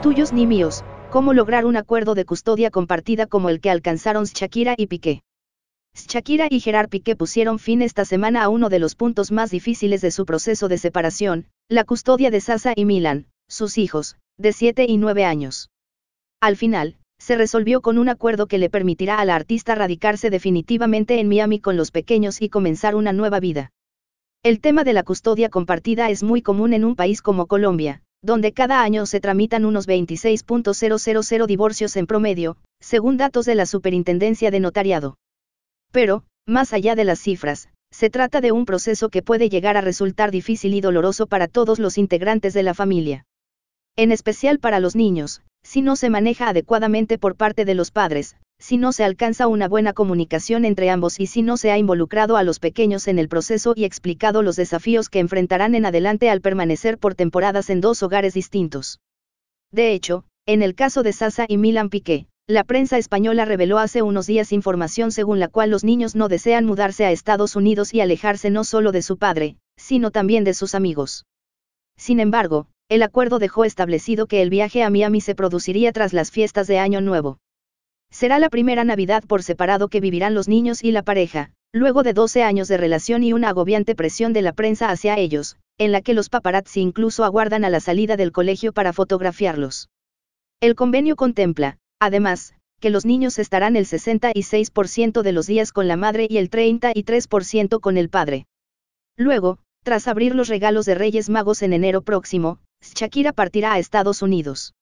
tuyos ni míos, cómo lograr un acuerdo de custodia compartida como el que alcanzaron Shakira y Piqué. Shakira y Gerard Piqué pusieron fin esta semana a uno de los puntos más difíciles de su proceso de separación, la custodia de Sasa y Milan, sus hijos, de 7 y 9 años. Al final, se resolvió con un acuerdo que le permitirá a la artista radicarse definitivamente en Miami con los pequeños y comenzar una nueva vida. El tema de la custodia compartida es muy común en un país como Colombia, donde cada año se tramitan unos 26.000 divorcios en promedio, según datos de la Superintendencia de Notariado. Pero, más allá de las cifras, se trata de un proceso que puede llegar a resultar difícil y doloroso para todos los integrantes de la familia. En especial para los niños, si no se maneja adecuadamente por parte de los padres, si no se alcanza una buena comunicación entre ambos y si no se ha involucrado a los pequeños en el proceso y explicado los desafíos que enfrentarán en adelante al permanecer por temporadas en dos hogares distintos. De hecho, en el caso de Sasa y Milan Piqué, la prensa española reveló hace unos días información según la cual los niños no desean mudarse a Estados Unidos y alejarse no solo de su padre, sino también de sus amigos. Sin embargo, el acuerdo dejó establecido que el viaje a Miami se produciría tras las fiestas de Año Nuevo. Será la primera Navidad por separado que vivirán los niños y la pareja, luego de 12 años de relación y una agobiante presión de la prensa hacia ellos, en la que los paparazzi incluso aguardan a la salida del colegio para fotografiarlos. El convenio contempla, además, que los niños estarán el 66% de los días con la madre y el 33% con el padre. Luego, tras abrir los regalos de Reyes Magos en enero próximo, Shakira partirá a Estados Unidos.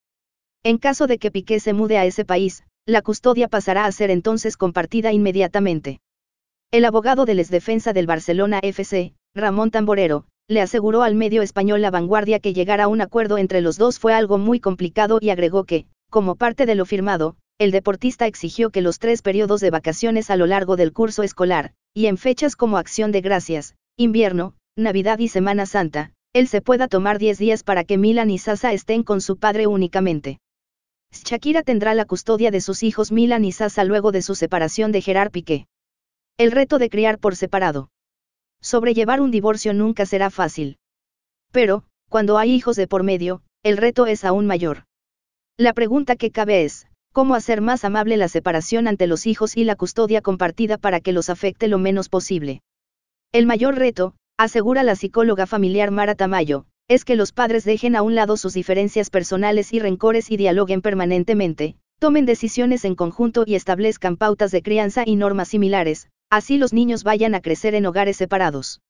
En caso de que Piqué se mude a ese país, la custodia pasará a ser entonces compartida inmediatamente. El abogado de les defensa del Barcelona FC, Ramón Tamborero, le aseguró al medio español La Vanguardia que llegar a un acuerdo entre los dos fue algo muy complicado y agregó que, como parte de lo firmado, el deportista exigió que los tres periodos de vacaciones a lo largo del curso escolar, y en fechas como Acción de Gracias, invierno, Navidad y Semana Santa, él se pueda tomar 10 días para que Milan y Sasa estén con su padre únicamente. Shakira tendrá la custodia de sus hijos Milan y Sasa luego de su separación de Gerard Piqué. El reto de criar por separado. Sobrellevar un divorcio nunca será fácil. Pero, cuando hay hijos de por medio, el reto es aún mayor. La pregunta que cabe es, ¿cómo hacer más amable la separación ante los hijos y la custodia compartida para que los afecte lo menos posible? El mayor reto, asegura la psicóloga familiar Mara Tamayo, es que los padres dejen a un lado sus diferencias personales y rencores y dialoguen permanentemente, tomen decisiones en conjunto y establezcan pautas de crianza y normas similares, así los niños vayan a crecer en hogares separados.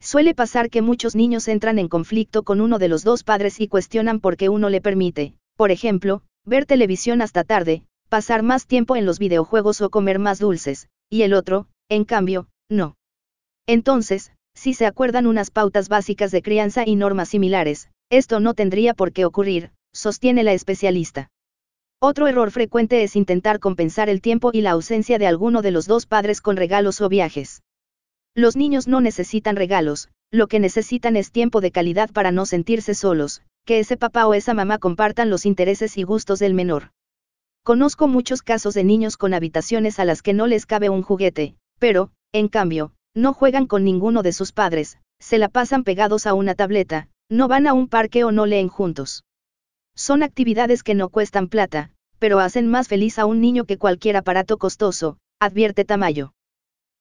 Suele pasar que muchos niños entran en conflicto con uno de los dos padres y cuestionan por qué uno le permite, por ejemplo, ver televisión hasta tarde, pasar más tiempo en los videojuegos o comer más dulces, y el otro, en cambio, no. Entonces, si se acuerdan unas pautas básicas de crianza y normas similares, esto no tendría por qué ocurrir, sostiene la especialista. Otro error frecuente es intentar compensar el tiempo y la ausencia de alguno de los dos padres con regalos o viajes. Los niños no necesitan regalos, lo que necesitan es tiempo de calidad para no sentirse solos, que ese papá o esa mamá compartan los intereses y gustos del menor. Conozco muchos casos de niños con habitaciones a las que no les cabe un juguete, pero, en cambio, no juegan con ninguno de sus padres, se la pasan pegados a una tableta, no van a un parque o no leen juntos. Son actividades que no cuestan plata, pero hacen más feliz a un niño que cualquier aparato costoso, advierte Tamayo.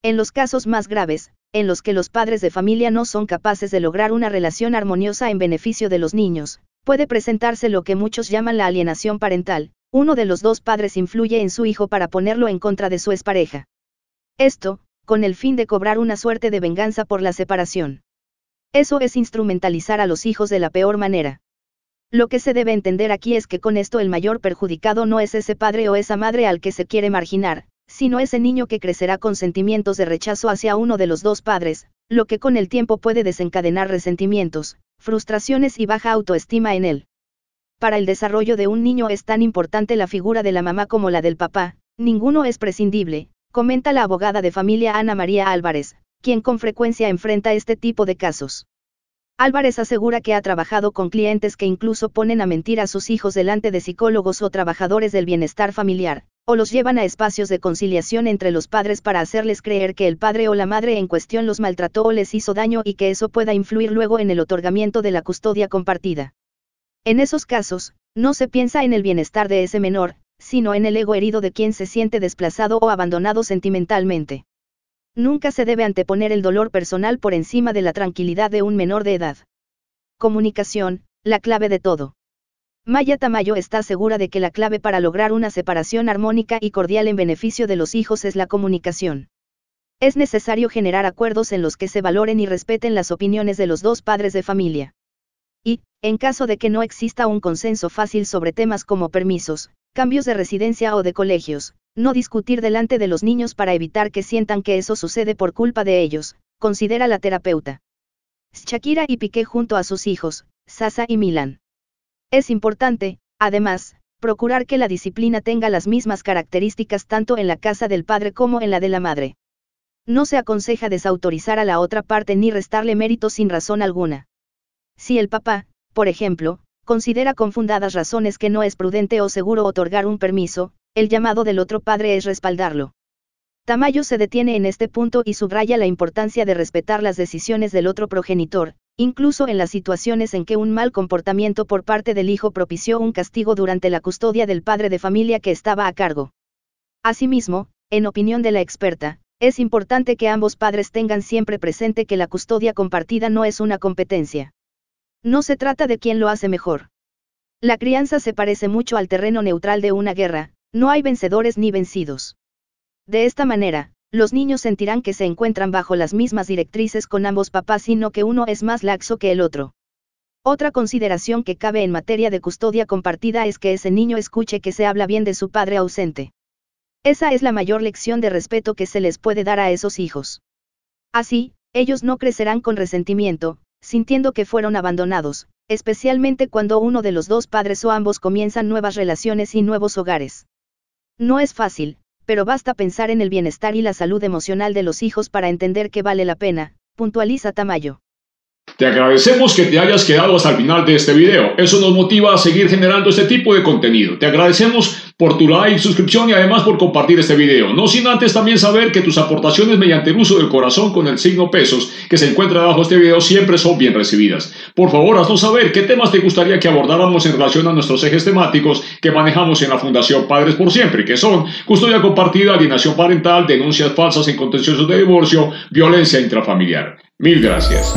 En los casos más graves, en los que los padres de familia no son capaces de lograr una relación armoniosa en beneficio de los niños, puede presentarse lo que muchos llaman la alienación parental, uno de los dos padres influye en su hijo para ponerlo en contra de su expareja. Esto, con el fin de cobrar una suerte de venganza por la separación. Eso es instrumentalizar a los hijos de la peor manera. Lo que se debe entender aquí es que con esto el mayor perjudicado no es ese padre o esa madre al que se quiere marginar, sino ese niño que crecerá con sentimientos de rechazo hacia uno de los dos padres, lo que con el tiempo puede desencadenar resentimientos, frustraciones y baja autoestima en él. Para el desarrollo de un niño es tan importante la figura de la mamá como la del papá, ninguno es prescindible, comenta la abogada de familia Ana María Álvarez, quien con frecuencia enfrenta este tipo de casos. Álvarez asegura que ha trabajado con clientes que incluso ponen a mentir a sus hijos delante de psicólogos o trabajadores del bienestar familiar, o los llevan a espacios de conciliación entre los padres para hacerles creer que el padre o la madre en cuestión los maltrató o les hizo daño y que eso pueda influir luego en el otorgamiento de la custodia compartida. En esos casos, no se piensa en el bienestar de ese menor, sino en el ego herido de quien se siente desplazado o abandonado sentimentalmente. Nunca se debe anteponer el dolor personal por encima de la tranquilidad de un menor de edad. Comunicación, la clave de todo. Maya Tamayo está segura de que la clave para lograr una separación armónica y cordial en beneficio de los hijos es la comunicación. Es necesario generar acuerdos en los que se valoren y respeten las opiniones de los dos padres de familia. En caso de que no exista un consenso fácil sobre temas como permisos, cambios de residencia o de colegios, no discutir delante de los niños para evitar que sientan que eso sucede por culpa de ellos, considera la terapeuta. Shakira y Piqué junto a sus hijos, Sasa y Milan. Es importante, además, procurar que la disciplina tenga las mismas características tanto en la casa del padre como en la de la madre. No se aconseja desautorizar a la otra parte ni restarle mérito sin razón alguna. Si el papá, por ejemplo, considera confundadas razones que no es prudente o seguro otorgar un permiso, el llamado del otro padre es respaldarlo. Tamayo se detiene en este punto y subraya la importancia de respetar las decisiones del otro progenitor, incluso en las situaciones en que un mal comportamiento por parte del hijo propició un castigo durante la custodia del padre de familia que estaba a cargo. Asimismo, en opinión de la experta, es importante que ambos padres tengan siempre presente que la custodia compartida no es una competencia. No se trata de quién lo hace mejor. La crianza se parece mucho al terreno neutral de una guerra, no hay vencedores ni vencidos. De esta manera, los niños sentirán que se encuentran bajo las mismas directrices con ambos papás, sino que uno es más laxo que el otro. Otra consideración que cabe en materia de custodia compartida es que ese niño escuche que se habla bien de su padre ausente. Esa es la mayor lección de respeto que se les puede dar a esos hijos. Así, ellos no crecerán con resentimiento, sintiendo que fueron abandonados, especialmente cuando uno de los dos padres o ambos comienzan nuevas relaciones y nuevos hogares. No es fácil, pero basta pensar en el bienestar y la salud emocional de los hijos para entender que vale la pena, puntualiza Tamayo. Te agradecemos que te hayas quedado hasta el final de este video. Eso nos motiva a seguir generando este tipo de contenido. Te agradecemos por tu like, suscripción y además por compartir este video. No sin antes también saber que tus aportaciones mediante el uso del corazón con el signo pesos que se encuentra debajo de este video siempre son bien recibidas. Por favor, haznos saber qué temas te gustaría que abordáramos en relación a nuestros ejes temáticos que manejamos en la Fundación Padres por Siempre, que son custodia compartida, alienación parental, denuncias falsas en contenciosos de divorcio, violencia intrafamiliar. Mil gracias.